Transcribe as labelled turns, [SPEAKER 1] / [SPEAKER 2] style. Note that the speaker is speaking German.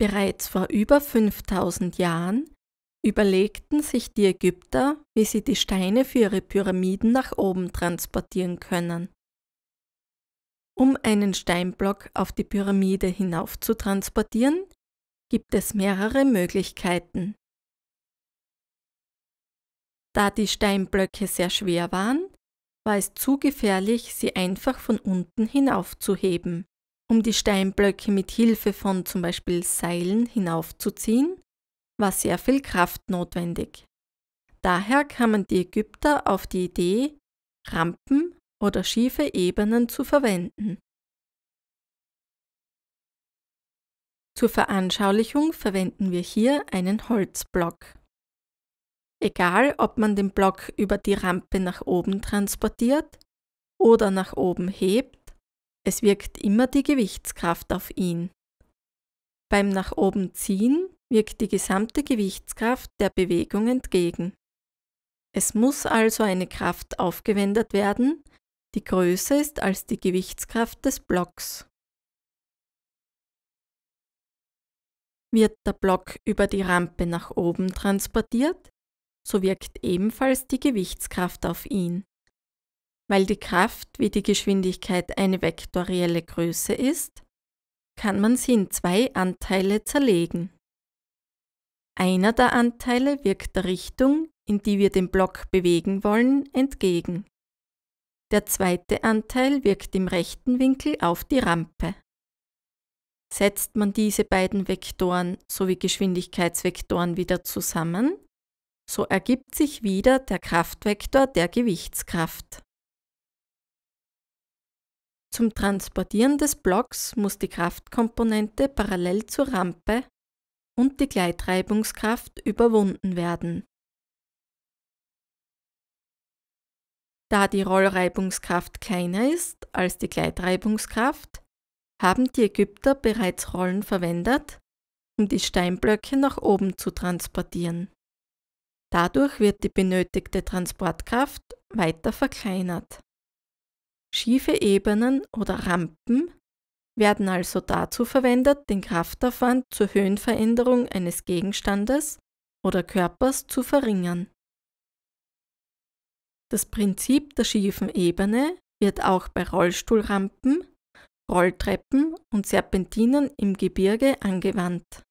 [SPEAKER 1] Bereits vor über 5000 Jahren überlegten sich die Ägypter, wie sie die Steine für ihre Pyramiden nach oben transportieren können. Um einen Steinblock auf die Pyramide hinauf zu
[SPEAKER 2] transportieren, gibt es mehrere Möglichkeiten.
[SPEAKER 1] Da die Steinblöcke sehr schwer waren, war es zu gefährlich, sie einfach von unten hinaufzuheben um die Steinblöcke mit Hilfe von zum Beispiel Seilen hinaufzuziehen, war sehr viel Kraft notwendig. Daher kamen die Ägypter auf die Idee, Rampen oder
[SPEAKER 2] schiefe Ebenen zu verwenden.
[SPEAKER 1] Zur Veranschaulichung verwenden wir hier einen Holzblock. Egal, ob man den Block über die Rampe nach oben transportiert oder nach oben hebt, es wirkt immer die Gewichtskraft auf ihn. Beim nach oben ziehen wirkt die gesamte Gewichtskraft der Bewegung entgegen. Es muss also eine Kraft aufgewendet werden, die
[SPEAKER 2] größer ist als die Gewichtskraft des Blocks.
[SPEAKER 1] Wird der Block über die Rampe nach oben transportiert, so wirkt ebenfalls die Gewichtskraft auf ihn. Weil die Kraft wie die Geschwindigkeit eine vektorielle Größe ist, kann man sie in zwei Anteile zerlegen. Einer der Anteile wirkt der Richtung, in die wir den Block bewegen wollen, entgegen. Der zweite Anteil wirkt im rechten Winkel auf die Rampe. Setzt man diese beiden Vektoren sowie Geschwindigkeitsvektoren wieder zusammen, so ergibt sich wieder der Kraftvektor der Gewichtskraft. Zum Transportieren des Blocks muss die Kraftkomponente parallel zur Rampe und die Gleitreibungskraft überwunden werden.
[SPEAKER 2] Da die Rollreibungskraft
[SPEAKER 1] kleiner ist als die Gleitreibungskraft, haben die Ägypter bereits Rollen verwendet, um die Steinblöcke nach oben zu transportieren. Dadurch wird die benötigte Transportkraft weiter verkleinert. Schiefe Ebenen oder Rampen werden also dazu verwendet, den Kraftaufwand zur Höhenveränderung eines Gegenstandes oder Körpers zu verringern. Das Prinzip der schiefen Ebene wird auch bei Rollstuhlrampen, Rolltreppen und Serpentinen im Gebirge
[SPEAKER 2] angewandt.